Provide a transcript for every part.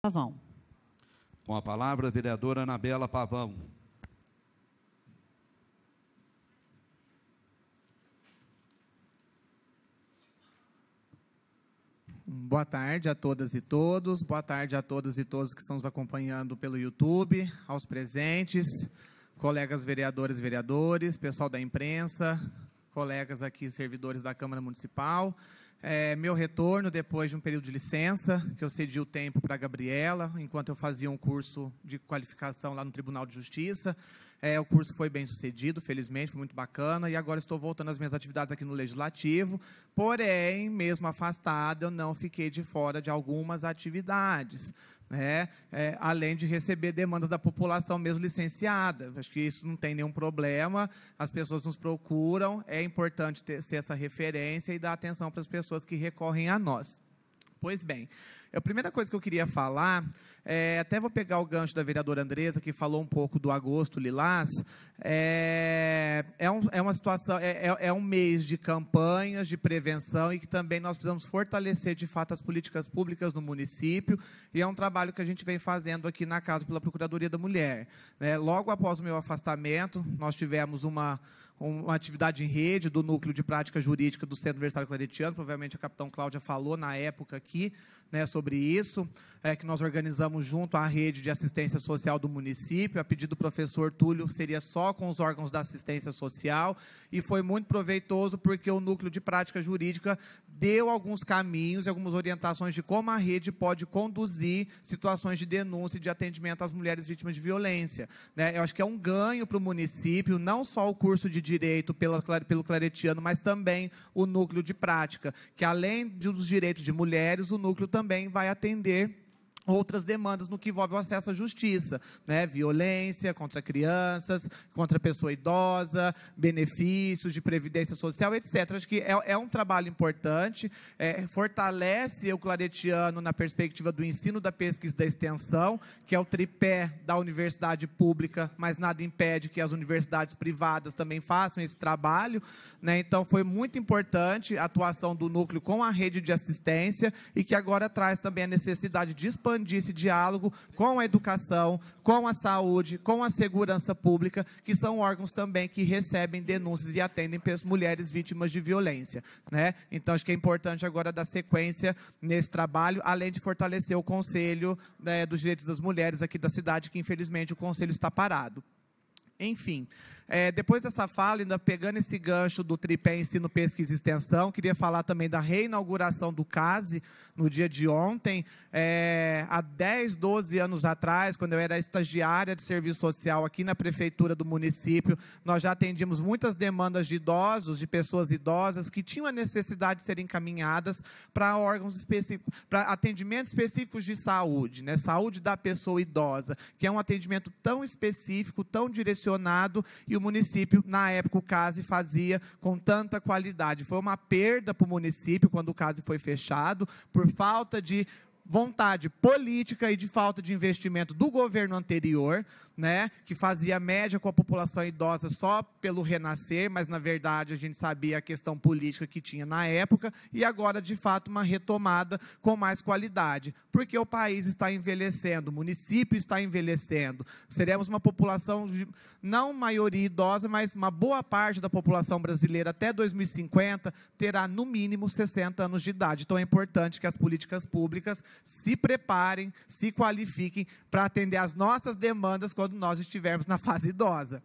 Pavão. Com a palavra, a vereadora Anabela Pavão. Boa tarde a todas e todos, boa tarde a todas e todos que estão nos acompanhando pelo YouTube, aos presentes, colegas vereadores e vereadores, pessoal da imprensa, colegas aqui servidores da Câmara Municipal é, meu retorno depois de um período de licença, que eu cedi o tempo para a Gabriela, enquanto eu fazia um curso de qualificação lá no Tribunal de Justiça. É, o curso foi bem sucedido, felizmente, foi muito bacana, e agora estou voltando às minhas atividades aqui no Legislativo. Porém, mesmo afastado, eu não fiquei de fora de algumas atividades né? É, além de receber demandas da população mesmo licenciada. Acho que isso não tem nenhum problema, as pessoas nos procuram, é importante ter, ter essa referência e dar atenção para as pessoas que recorrem a nós. Pois bem, a primeira coisa que eu queria falar, é, até vou pegar o gancho da vereadora Andresa, que falou um pouco do agosto lilás, é, é, um, é uma situação, é, é, é, um mês de campanhas, de prevenção, e que também nós precisamos fortalecer, de fato, as políticas públicas no município, e é um trabalho que a gente vem fazendo aqui na Casa pela Procuradoria da Mulher. Né. Logo após o meu afastamento, nós tivemos uma uma atividade em rede do Núcleo de Prática Jurídica do Centro Universitário Claretiano, provavelmente a capitão Cláudia falou na época aqui né, sobre isso, é, que nós organizamos junto à rede de assistência social do município, a pedido do professor Túlio, seria só com os órgãos da assistência social, e foi muito proveitoso porque o Núcleo de Prática Jurídica deu alguns caminhos e algumas orientações de como a rede pode conduzir situações de denúncia e de atendimento às mulheres vítimas de violência. Né? Eu acho que é um ganho para o município, não só o curso de direito pela, pelo claretiano, mas também o núcleo de prática, que além dos direitos de mulheres, o núcleo também vai atender outras demandas no que envolve o acesso à justiça, né? Violência contra crianças, contra pessoa idosa, benefícios de previdência social, etc. Acho que é, é um trabalho importante, é, fortalece o claretiano na perspectiva do ensino, da pesquisa da extensão, que é o tripé da universidade pública, mas nada impede que as universidades privadas também façam esse trabalho, né? Então foi muito importante a atuação do núcleo com a rede de assistência e que agora traz também a necessidade de expandir expandir esse diálogo com a educação, com a saúde, com a segurança pública, que são órgãos também que recebem denúncias e atendem mulheres vítimas de violência. Né? Então, acho que é importante agora dar sequência nesse trabalho, além de fortalecer o Conselho né, dos Direitos das Mulheres aqui da cidade, que infelizmente o Conselho está parado. Enfim, é, depois dessa fala, ainda pegando esse gancho do tripé ensino, pesquisa e extensão, queria falar também da reinauguração do CASE no dia de ontem. É, há 10, 12 anos atrás, quando eu era estagiária de serviço social aqui na prefeitura do município, nós já atendíamos muitas demandas de idosos, de pessoas idosas que tinham a necessidade de serem encaminhadas para órgãos específicos, para atendimentos específicos de saúde, né? Saúde da pessoa idosa, que é um atendimento tão específico, tão direcionado e o município, na época, o CASE fazia com tanta qualidade. Foi uma perda para o município quando o CASE foi fechado, por falta de vontade política e de falta de investimento do governo anterior, né, que fazia média com a população idosa só pelo renascer, mas na verdade a gente sabia a questão política que tinha na época e agora de fato uma retomada com mais qualidade porque o país está envelhecendo, o município está envelhecendo. Seremos uma população, de, não maioria idosa, mas uma boa parte da população brasileira até 2050 terá no mínimo 60 anos de idade. Então é importante que as políticas públicas se preparem, se qualifiquem para atender às nossas demandas quando nós estivermos na fase idosa.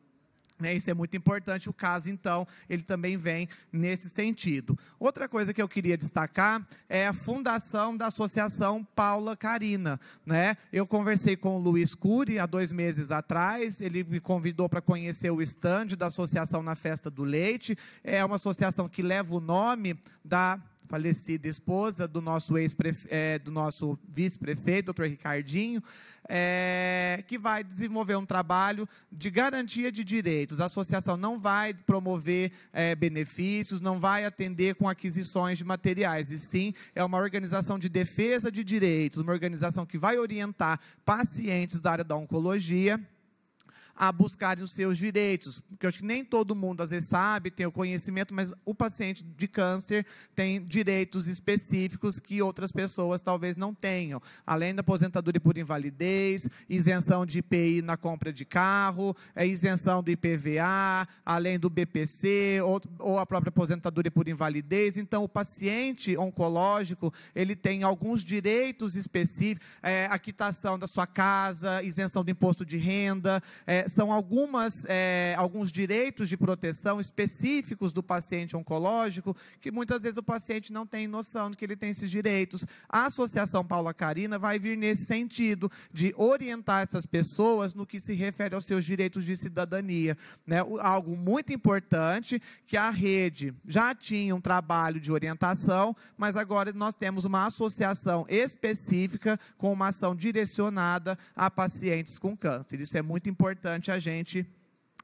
Né? Isso é muito importante. O caso, então, ele também vem nesse sentido. Outra coisa que eu queria destacar é a fundação da Associação Paula Carina. Né? Eu conversei com o Luiz Cury há dois meses atrás, ele me convidou para conhecer o estande da associação na Festa do Leite. É uma associação que leva o nome da falecida esposa do nosso ex é, do nosso vice-prefeito, doutor Ricardinho, é, que vai desenvolver um trabalho de garantia de direitos. A associação não vai promover é, benefícios, não vai atender com aquisições de materiais, e sim é uma organização de defesa de direitos, uma organização que vai orientar pacientes da área da oncologia a buscarem os seus direitos, porque eu acho que nem todo mundo às vezes sabe, tem o conhecimento, mas o paciente de câncer tem direitos específicos que outras pessoas talvez não tenham, além da aposentadoria por invalidez, isenção de IPI na compra de carro, é isenção do IPVA, além do BPC ou, ou a própria aposentadoria por invalidez. Então, o paciente oncológico ele tem alguns direitos específicos, é, a quitação da sua casa, isenção do imposto de renda, é, são algumas, é, alguns direitos de proteção específicos do paciente oncológico, que muitas vezes o paciente não tem noção de que ele tem esses direitos. A Associação Paula Carina vai vir nesse sentido, de orientar essas pessoas no que se refere aos seus direitos de cidadania. Né? Algo muito importante que a rede já tinha um trabalho de orientação, mas agora nós temos uma associação específica com uma ação direcionada a pacientes com câncer. Isso é muito importante perante a gente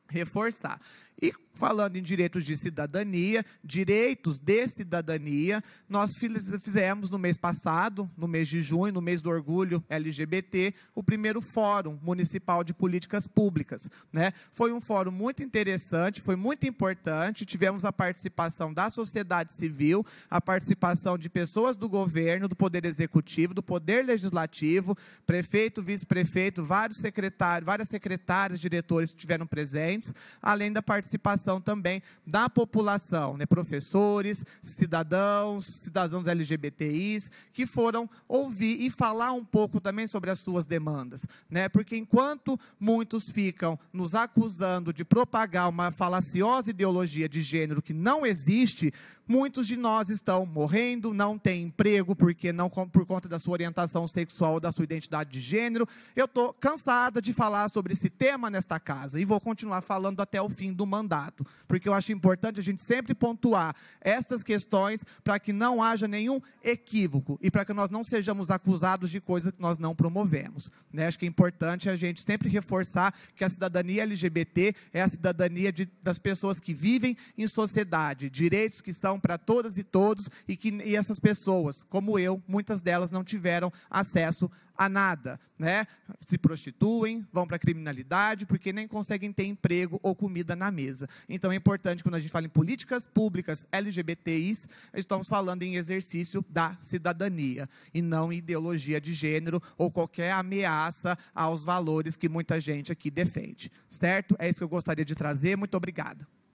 reforçar. E falando em direitos de cidadania, direitos de cidadania, nós fizemos no mês passado, no mês de junho, no mês do orgulho LGBT, o primeiro fórum municipal de políticas públicas, né? Foi um fórum muito interessante, foi muito importante, tivemos a participação da sociedade civil, a participação de pessoas do governo, do poder executivo, do poder legislativo, prefeito, vice-prefeito, vários secretários, várias secretárias, diretores que estiveram presentes docentes, além da participação também da população, né, professores, cidadãos, cidadãos LGBTIs, que foram ouvir e falar um pouco também sobre as suas demandas. Né, porque enquanto muitos ficam nos acusando de propagar uma falaciosa ideologia de gênero que não existe, Muitos de nós estão morrendo, não têm emprego porque não por conta da sua orientação sexual ou da sua identidade de gênero. Eu estou cansada de falar sobre esse tema nesta casa e vou continuar falando até o fim do mandato, porque eu acho importante a gente sempre pontuar estas questões para que não haja nenhum equívoco e para que nós não sejamos acusados de coisas que nós não promovemos. Né? Acho que é importante a gente sempre reforçar que a cidadania LGBT é a cidadania de, das pessoas que vivem em sociedade, direitos que são para todas e todos, e que e essas pessoas, como eu, muitas delas não tiveram acesso a nada, né? Se prostituem, vão para a criminalidade, porque nem conseguem ter emprego ou comida na mesa. Então é importante quando a gente fala em políticas públicas LGBTIs, estamos falando em exercício da cidadania e não em ideologia de gênero ou qualquer ameaça aos valores que muita gente aqui defende, certo? É isso que eu gostaria de trazer. Muito obrigado.